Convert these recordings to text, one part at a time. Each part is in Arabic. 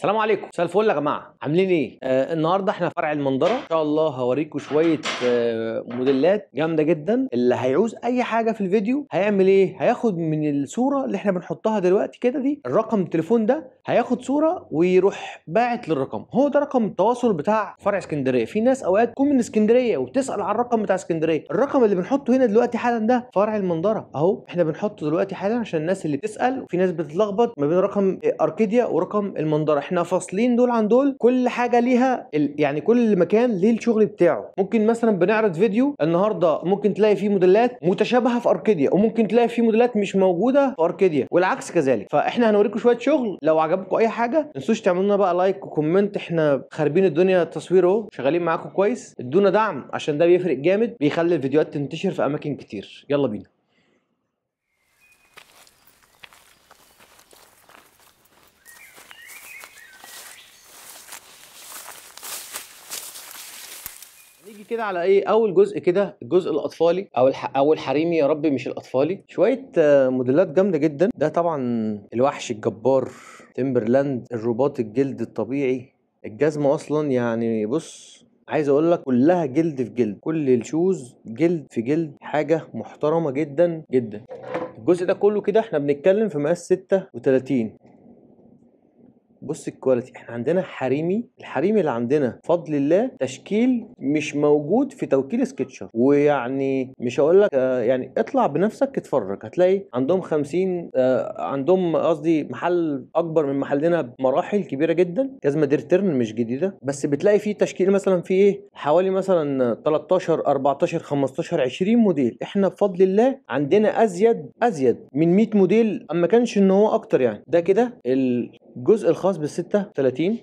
السلام عليكم مساء الفل يا جماعه عاملين ايه آه النهارده احنا في فرع المنظره ان شاء الله هوريكم شويه آه موديلات جامده جدا اللي هيعوز اي حاجه في الفيديو هيعمل ايه هياخد من الصوره اللي احنا بنحطها دلوقتي كده دي الرقم التليفون ده هياخد صوره ويروح باعت للرقم هو ده رقم التواصل بتاع فرع اسكندريه في ناس اوقات تكون من اسكندريه وبتسال على الرقم بتاع اسكندريه الرقم اللي بنحطه هنا دلوقتي حالا ده فرع المنظره اهو احنا بنحطه دلوقتي حالا عشان الناس اللي بتسال وفي ناس بتتلخبط ما بين رقم اركيديا ورقم المنظره احنا فاصلين دول عن دول كل حاجه ليها يعني كل مكان ليه الشغل بتاعه ممكن مثلا بنعرض فيديو النهارده ممكن تلاقي فيه موديلات متشابهه في اركيديا وممكن تلاقي فيه موديلات مش موجوده في اركيديا والعكس كذلك فاحنا هنوريكم شويه شغل لو عجبكم اي حاجه ما تنسوش تعملوا لنا بقى لايك وكومنت احنا خاربين الدنيا التصوير اهو شغالين معاكم كويس ادونا دعم عشان ده بيفرق جامد بيخلي الفيديوهات تنتشر في اماكن كتير يلا بينا كده على ايه اول جزء كده الجزء الاطفالي او الح... او الحريمي يا رب مش الاطفالي شويه آه، موديلات جامده جدا ده طبعا الوحش الجبار تمبرلاند الرباط الجلد الطبيعي الجزمه اصلا يعني بص عايز اقول لك كلها جلد في جلد كل الشوز جلد في جلد حاجه محترمه جدا جدا الجزء ده كله كده احنا بنتكلم في مقاس 36 بص الكواليتي احنا عندنا حريمي الحريمي اللي عندنا بفضل الله تشكيل مش موجود في توكيل سكتشر ويعني مش هقول لك آه، يعني اطلع بنفسك اتفرج هتلاقي عندهم 50 آه، عندهم قصدي محل اكبر من محلنا بمراحل كبيره جدا جزمه ديرترن مش جديده بس بتلاقي فيه تشكيل مثلا في ايه حوالي مثلا 13 14 15 20 موديل احنا بفضل الله عندنا ازيد ازيد من 100 موديل اما كانش ان هو اكتر يعني ده كده الجزء الخاص بال 36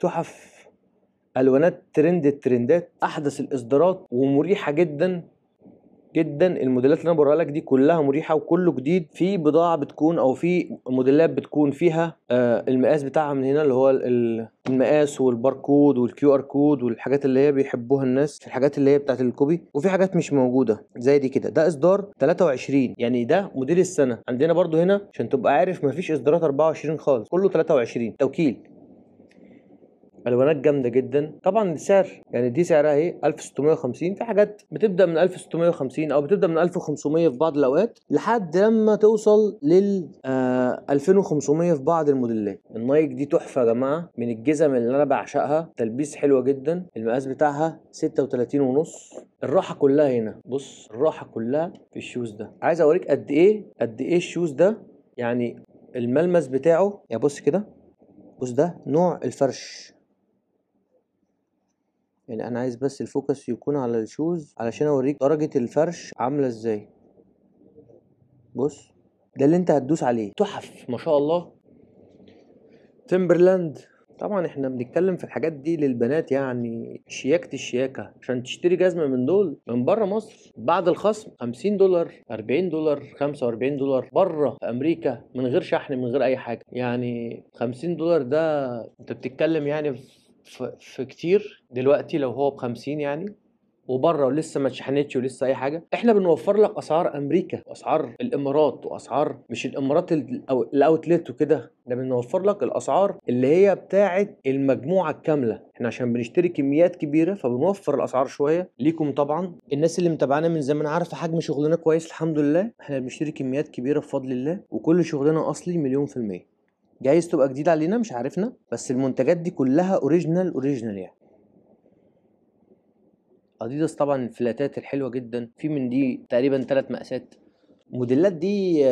تحف الوانات ترند الترندات احدث الاصدارات ومريحه جدا جدا الموديلات اللي انا بوريها لك دي كلها مريحه وكله جديد في بضاعه بتكون او في موديلات بتكون فيها آه المقاس بتاعها من هنا اللي هو المقاس والباركود والكيو ار كود والحاجات اللي هي بيحبوها الناس الحاجات اللي هي بتاعت الكوبي وفي حاجات مش موجوده زي دي كده ده اصدار 23 يعني ده موديل السنه عندنا برده هنا عشان تبقى عارف مفيش اصدارات 24 خالص كله 23 توكيل الوانات جامده جدا طبعا السعر يعني دي سعرها اهي 1650 في حاجات بتبدا من 1650 او بتبدا من 1500 في بعض الاوقات لحد لما توصل لل 2500 آه، في بعض الموديلات النايك دي تحفه يا جماعه من الجزم اللي انا بعشقها تلبيس حلوه جدا المقاس بتاعها 36 ونص الراحه كلها هنا بص الراحه كلها في الشوز ده عايز اوريك قد ايه قد ايه الشوز ده يعني الملمس بتاعه يا بص كده بص ده نوع الفرش يعني انا عايز بس الفوكس يكون على الشوز علشان اوريك درجة الفرش عاملة ازاي بص ده اللي انت هتدوس عليه تحف ما شاء الله تيمبرلاند طبعا احنا بنتكلم في الحاجات دي للبنات يعني شياكة الشياكة عشان تشتري جزمة من دول من بره مصر بعد الخصم 50 دولار 40 دولار 45 دولار بره في امريكا من غير شحن من غير اي حاجة يعني 50 دولار ده انت بتتكلم يعني في في كتير دلوقتي لو هو ب 50 يعني وبره ولسه ما اتشحنتش ولسه اي حاجه احنا بنوفر لك اسعار امريكا واسعار الامارات واسعار مش الامارات الاوتلت وكده احنا بنوفر لك الاسعار اللي هي بتاعه المجموعه الكامله احنا عشان بنشتري كميات كبيره فبنوفر الاسعار شويه ليكم طبعا الناس اللي متابعانا من زمان عارفه حجم شغلنا كويس الحمد لله احنا بنشتري كميات كبيره بفضل الله وكل شغلنا اصلي مليون في الميه جايز تبقى جديده علينا مش عارفنا بس المنتجات دي كلها اوريجينال اوريجينال يعني اديداس طبعا الفلاتات الحلوه جدا في من دي تقريبا ثلاث مقاسات الموديلات دي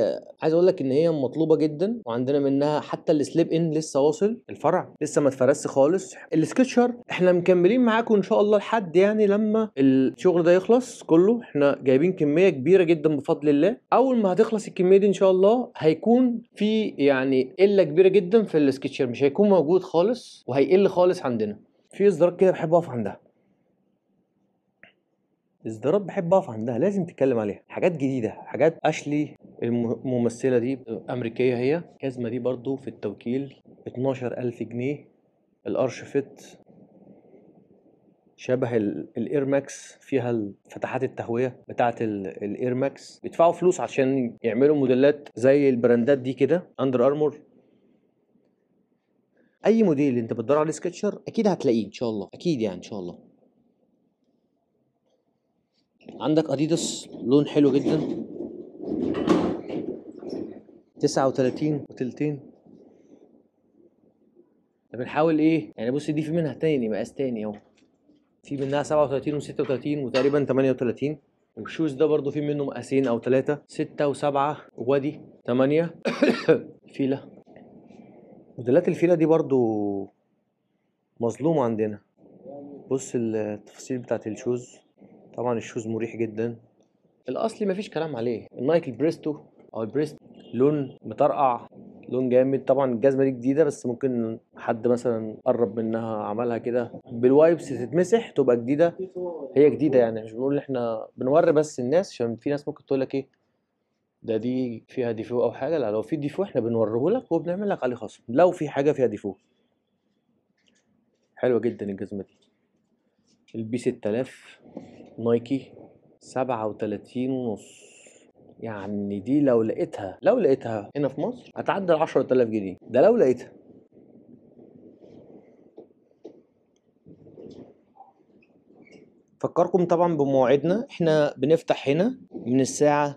عايز اقول لك ان هي مطلوبه جدا وعندنا منها حتى السليب ان لسه واصل الفرع لسه ما اتفرسش خالص السكتشر احنا مكملين معاكم ان شاء الله لحد يعني لما الشغل ده يخلص كله احنا جايبين كميه كبيره جدا بفضل الله اول ما هتخلص الكميه دي ان شاء الله هيكون في يعني قله كبيره جدا في السكتشر مش هيكون موجود خالص وهيقل خالص عندنا في اصدارات كده بحب اقف عندها ازدراب بحب اقف عندها لازم تتكلم عليها حاجات جديده حاجات اشلي الممثله دي امريكيه هي كازمه دي برضو في التوكيل 12000 جنيه فيت شبه ماكس فيها فتحات التهويه بتاعه ماكس بيدفعوا فلوس عشان يعملوا موديلات زي البراندات دي كده اندر ارمور اي موديل انت بتدور عليه سكتشر اكيد هتلاقيه ان شاء الله اكيد يعني ان شاء الله عندك اديداس لون حلو جدا تسعة وتلاتين وتلتين بنحاول ايه يعني بص دي في منها تاني مقاس تاني اهو في منها سبعة وتلاتين وستة وتلاتين وتقريبا تمانية وتلاتين والشوز ده برضو في منه مقاسين او تلاتة ستة وسبعة وادي تمانية فيلا موديلات الفيلا دي برضو مظلومة عندنا بص التفاصيل بتاعت الشوز طبعا الشوز مريح جدا الاصلي مفيش كلام عليه النايك البريستو او البريست لون مطرقع لون جامد طبعا الجزمه دي جديده بس ممكن حد مثلا قرب منها عملها كده بالوايبس تتمسح تبقى جديده هي جديده يعني مش بنقول احنا بنوري بس الناس عشان في ناس ممكن تقول لك ايه ده دي فيها ديفو او حاجه لا لو في ديفو احنا بنوريه لك وبنعمل لك عليه خصم لو في حاجه فيها ديفو حلوه جدا الجزمه دي البي 6000 نايكي سبعة وتلاتين ونص يعني دي لو لقيتها لو لقيتها هنا في مصر هتعدي ال 10000 جنيه ده لو لقيتها فكركم طبعا بمواعيدنا احنا بنفتح هنا من الساعة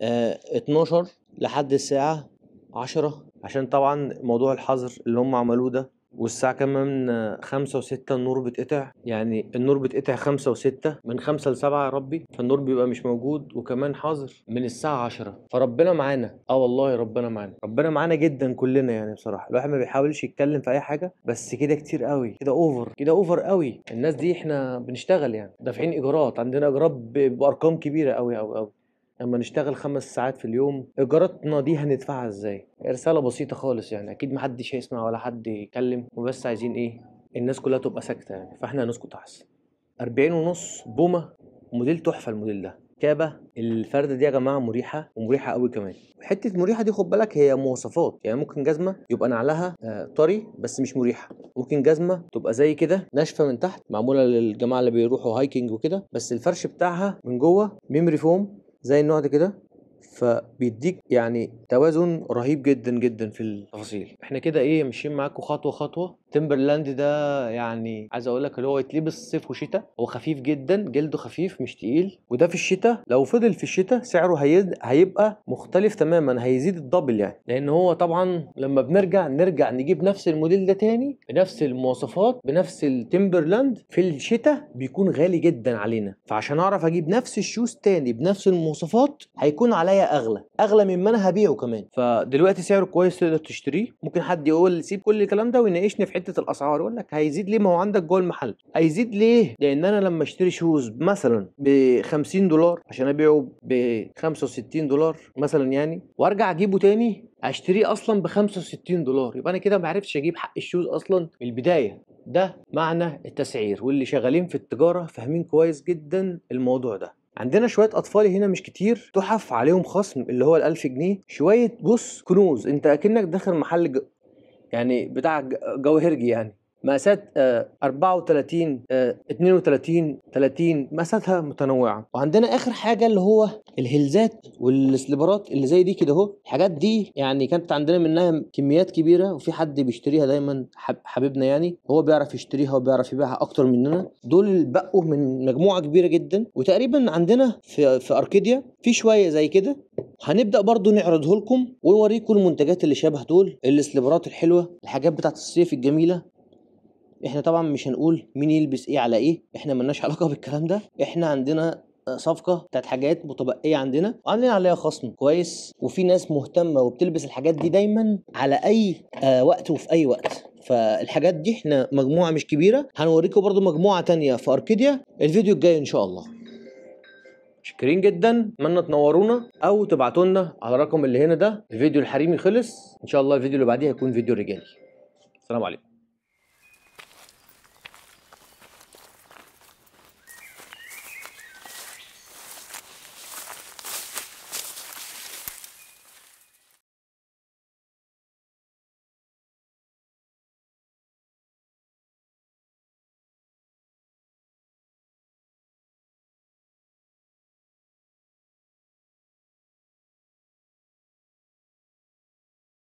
اه 12 لحد الساعة 10 عشان طبعا موضوع الحظر اللي هم عملوه ده والساعة كمان خمسة وستة النور بيتقطع يعني النور بيتقطع خمسة وستة من خمسة لسبعة يا ربي فالنور بيبقى مش موجود وكمان حاضر من الساعة عشرة فربنا معانا اه والله ربنا معانا ربنا معانا جدا كلنا يعني بصراحة الواحد ما بيحاولش يتكلم في أي حاجة بس كده كتير قوي كده أوفر كده أوفر قوي الناس دي احنا بنشتغل يعني دافعين إيجارات عندنا إيجارات بأرقام كبيرة قوي قوي قوي اما نشتغل خمس ساعات في اليوم ايجاراتنا دي هندفعها ازاي رساله بسيطه خالص يعني اكيد محدش هيسمع ولا حد يتكلم وبس عايزين ايه الناس كلها تبقى ساكته يعني فاحنا هنسكت احسن 40 ونص بومه موديل تحفه الموديل ده كابه الفرده دي يا جماعه مريحه ومريحه قوي كمان حته مريحه دي خد بالك هي مواصفات يعني ممكن جزمه يبقى نعلها آه، طري بس مش مريحه ممكن جزمه تبقى زي كده ناشفه من تحت معموله للجماعه اللي بيروحوا هايكنج وكده بس الفرش بتاعها من جوه ميموري فوم زي النوع ده كده فبيديك يعني توازن رهيب جدا جدا في التفاصيل احنا كده ايه ماشيين معاكم خطوه خطوه تمبرلاند ده يعني عايز اقول لك اللي هو يتلبس صيف وشتاء هو خفيف جدا جلده خفيف مش تقيل وده في الشتاء لو فضل في الشتاء سعره هيد... هيبقى مختلف تماما هيزيد الدبل يعني لان هو طبعا لما بنرجع نرجع نجيب نفس الموديل ده تاني بنفس المواصفات بنفس التمبرلاند في الشتاء بيكون غالي جدا علينا فعشان اعرف اجيب نفس الشوز تاني بنفس المواصفات هيكون عليا اغلى اغلى مما انا هبيعه كمان فدلوقتي سعره كويس تقدر تشتريه ممكن حد يقول سيب كل الكلام ده ويناقشني في حته الاسعار يقول لك هيزيد ليه ما هو عندك جوه المحل هيزيد ليه لان انا لما اشتري شوز مثلا ب 50 دولار عشان ابيعه ب 65 دولار مثلا يعني وارجع اجيبه تاني اشتريه اصلا ب 65 دولار يبقى انا كده ما عرفتش اجيب حق الشوز اصلا من البدايه ده معنى التسعير واللي شغالين في التجاره فاهمين كويس جدا الموضوع ده عندنا شويه اطفال هنا مش كتير تحف عليهم خصم اللي هو ال1000 جنيه شويه بص كنوز انت اكنك داخل محل يعني بتاع جوهرجي يعني مقاسات 34 32 30 مقاساتها متنوعه وعندنا اخر حاجه اللي هو الهلزات والسليبرات اللي زي دي كده اهو الحاجات دي يعني كانت عندنا منها كميات كبيره وفي حد بيشتريها دايما حبيبنا يعني هو بيعرف يشتريها وبيعرف يبيعها اكتر مننا دول بقوا من مجموعه كبيره جدا وتقريبا عندنا في في اركيديا في شويه زي كده هنبدا برضو نعرضه لكم ونوريكم المنتجات اللي شبه دول السليبرات الحلوه الحاجات بتاعت الصيف الجميله احنا طبعا مش هنقول مين يلبس ايه على ايه احنا ملناش علاقه بالكلام ده احنا عندنا صفقه بتاعت حاجات متبقيه عندنا وعاملين عليها خصم كويس وفي ناس مهتمه وبتلبس الحاجات دي دايما على اي آه وقت وفي اي وقت فالحاجات دي احنا مجموعه مش كبيره هنوريكم برضو مجموعه تانية في اركيديا الفيديو الجاي ان شاء الله شكرين جدا اتمنى تنورونا او تبعتوا لنا على الرقم اللي هنا ده الفيديو الحريمي خلص ان شاء الله الفيديو اللي بعديه هيكون فيديو رجالي السلام عليكم